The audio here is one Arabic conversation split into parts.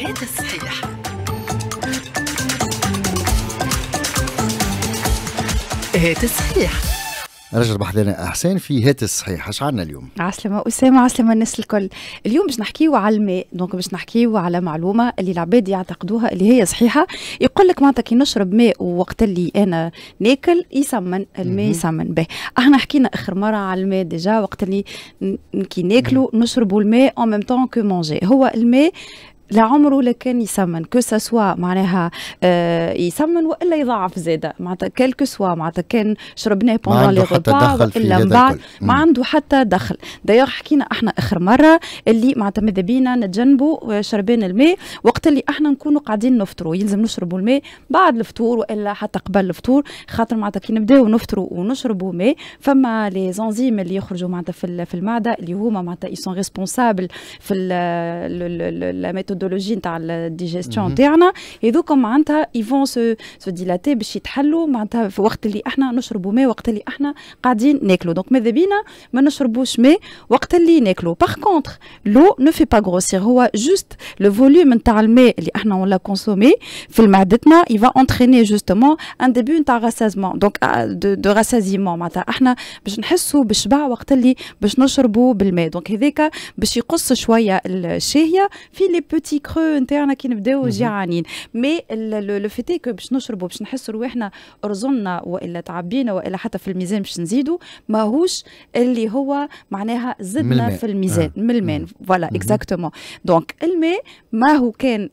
هذا الصياح هات الصحيح رجل بحدنا احسان في هات الصحيح اش عندنا اليوم عسلمة أسامة عسلمة الناس الكل اليوم باش نحكيو على الماء دونك باش نحكيو على معلومة اللي العباد يعتقدوها اللي هي صحيحة يقول لك معناتها كي نشرب ماء ووقت اللي أنا ناكل يسمن الماء يسمن به احنا حكينا آخر مرة على الماء ديجا وقت اللي كي ناكلو نشربوا الماء أون ميم طون كو مونجي هو الماء لا ولا لكان يسمن كو سوا معناها آه يسمن والا يضعف زاده معناتها كالكو سوا معناتها كان شربناه بوندون لي غوبا والا من بعد ما عنده حتى دخل دايوغ حكينا احنا اخر مره اللي معناتها ماذا بينا نتجنبوا آه، شربان الماء وقت اللي احنا نكونوا قاعدين نفطروا يلزم نشربوا الماء بعد الفطور والا حتى قبل الفطور خاطر معناتها كي نبداو نفطروا ونشربوا ماء فما لي زونزيم اللي يخرجوا معناتها في المعده اللي هما معناتها يسون ريسبونسابل في لا آه، ميثود الميثودولوجي نتاع الديجيستيون نتاعنا هذوك معناتها يفون سو سو ديلاتي باش يتحلوا معناتها في وقت اللي احنا نشربوا ماء وقت اللي احنا قاعدين ناكلوا دونك ماذا بينا ما نشربوش ماء وقت اللي ناكلوا باغ كونتخ لو نو في با غروسير هو جوست لو فوليوم نتاع الماء اللي احنا ولا كونسومي في معدتنا يفا اونتريني جوستومون ان ديبي نتاع غاسازمون دونك دو غاسازيمون معناتها احنا باش نحسوا بالشبع وقت اللي باش نشربوا بالماء دونك هذاك باش يقص شويه الشهيه في لي بوتي بوتي كرو نتاعنا كي نبداو جيعانين مي لو فيتي كو باش نشربوا باش نحسوا رواحنا رزنا والا تعبينا والا حتى في الميزان باش نزيدوا ماهوش اللي هو معناها زدنا في الميزان من الماء فوالا اكزاكتومون دونك الماء ما هو كان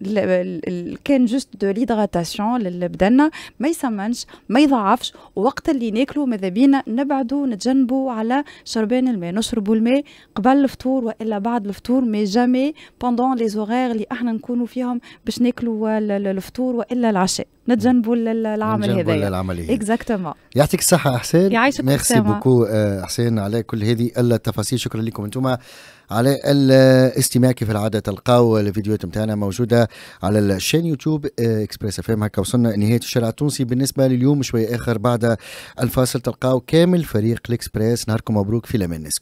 كان جوست دو ليدغاتاسيون لبدنا ما يسمنش ما يضعفش وقت اللي ناكلوا ماذا بينا نبعدوا نتجنبوا على شربان الماء نشربوا الماء قبل الفطور والا بعد الفطور مي جامي بوندون لي زوغير اللي احنا نكونوا فيهم باش ناكلوا الفطور والا العشاء نتجنبوا نعم. نعم، العمل هذا العمليه اكزاكتومون يعطيك الصحه احسان يعيشك ميرسي بوكو آه، احسان على كل هذه التفاصيل شكرا لكم انتم على الاستماع كيف العاده تلقاو الفيديوهات نتاعنا موجوده على الشين يوتيوب اكسبريس اف ام هكا وصلنا نهايه الشارع التونسي بالنسبه لليوم شويه اخر بعد الفاصل تلقاو كامل فريق الاكسبريس نهاركم مبروك في الامان